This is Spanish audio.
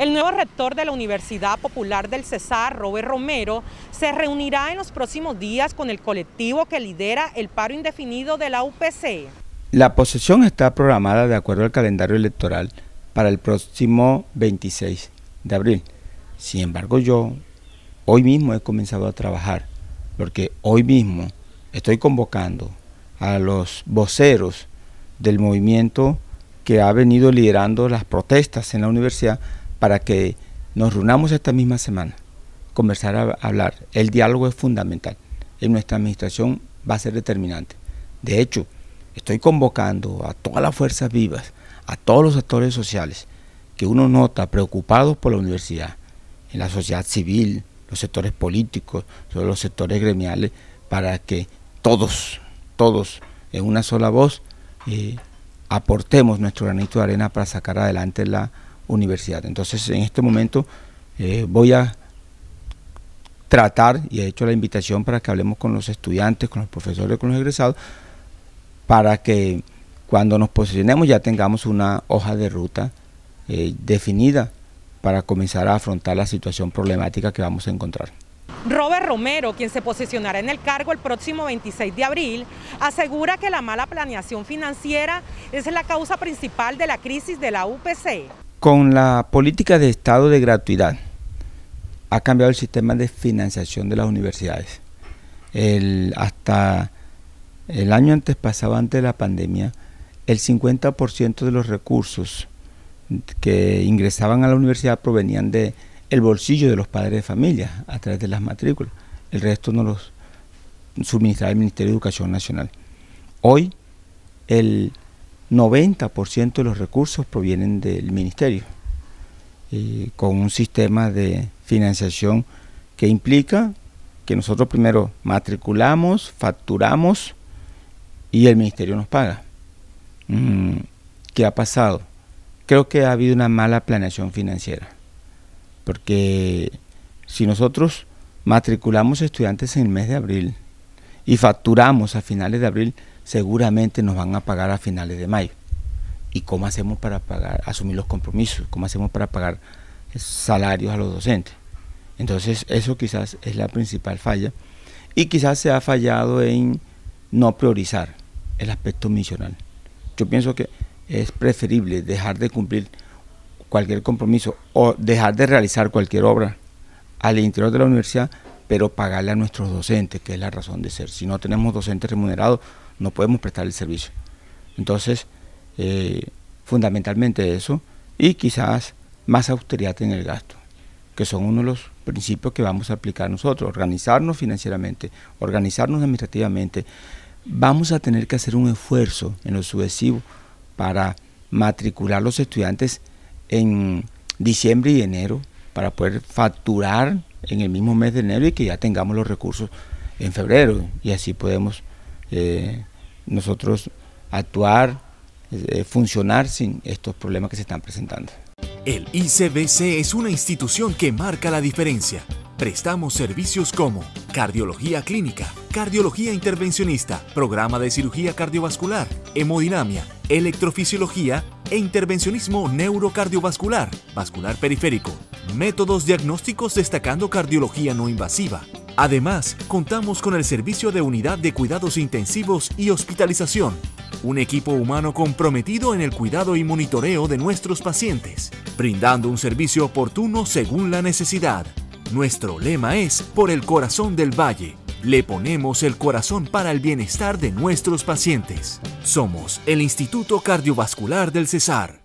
El nuevo rector de la Universidad Popular del Cesar, Robert Romero, se reunirá en los próximos días con el colectivo que lidera el paro indefinido de la UPC. La posesión está programada de acuerdo al calendario electoral para el próximo 26 de abril. Sin embargo, yo hoy mismo he comenzado a trabajar, porque hoy mismo estoy convocando a los voceros del movimiento que ha venido liderando las protestas en la universidad para que nos reunamos esta misma semana, conversar a hablar. El diálogo es fundamental. En nuestra administración va a ser determinante. De hecho, estoy convocando a todas las fuerzas vivas, a todos los actores sociales que uno nota preocupados por la universidad, en la sociedad civil, los sectores políticos, los sectores gremiales, para que todos, todos, en una sola voz, eh, aportemos nuestro granito de arena para sacar adelante la universidad. Entonces, en este momento eh, voy a tratar, y he hecho la invitación para que hablemos con los estudiantes, con los profesores, con los egresados, para que cuando nos posicionemos ya tengamos una hoja de ruta eh, definida para comenzar a afrontar la situación problemática que vamos a encontrar. Robert Romero, quien se posicionará en el cargo el próximo 26 de abril, asegura que la mala planeación financiera es la causa principal de la crisis de la UPC. Con la política de Estado de gratuidad ha cambiado el sistema de financiación de las universidades. hasta el año antes pasado, antes de la pandemia, el 50% de los recursos que ingresaban a la universidad provenían de el bolsillo de los padres de familia a través de las matrículas. El resto no los suministraba el Ministerio de Educación Nacional. Hoy el 90% de los recursos provienen del ministerio, eh, con un sistema de financiación que implica que nosotros primero matriculamos, facturamos y el ministerio nos paga. Mm, ¿Qué ha pasado? Creo que ha habido una mala planeación financiera, porque si nosotros matriculamos estudiantes en el mes de abril y facturamos a finales de abril, seguramente nos van a pagar a finales de mayo. ¿Y cómo hacemos para pagar, asumir los compromisos? ¿Cómo hacemos para pagar salarios a los docentes? Entonces, eso quizás es la principal falla. Y quizás se ha fallado en no priorizar el aspecto misional. Yo pienso que es preferible dejar de cumplir cualquier compromiso o dejar de realizar cualquier obra al interior de la universidad, pero pagarle a nuestros docentes, que es la razón de ser. Si no tenemos docentes remunerados, no podemos prestar el servicio. Entonces, eh, fundamentalmente eso y quizás más austeridad en el gasto, que son uno de los principios que vamos a aplicar nosotros, organizarnos financieramente, organizarnos administrativamente. Vamos a tener que hacer un esfuerzo en lo sucesivo para matricular los estudiantes en diciembre y enero para poder facturar en el mismo mes de enero y que ya tengamos los recursos en febrero y así podemos eh, nosotros actuar, eh, funcionar sin estos problemas que se están presentando. El ICBC es una institución que marca la diferencia. Prestamos servicios como cardiología clínica, cardiología intervencionista, programa de cirugía cardiovascular, hemodinamia, electrofisiología e intervencionismo neurocardiovascular, vascular periférico, métodos diagnósticos destacando cardiología no invasiva, Además, contamos con el servicio de unidad de cuidados intensivos y hospitalización, un equipo humano comprometido en el cuidado y monitoreo de nuestros pacientes, brindando un servicio oportuno según la necesidad. Nuestro lema es Por el corazón del valle. Le ponemos el corazón para el bienestar de nuestros pacientes. Somos el Instituto Cardiovascular del Cesar.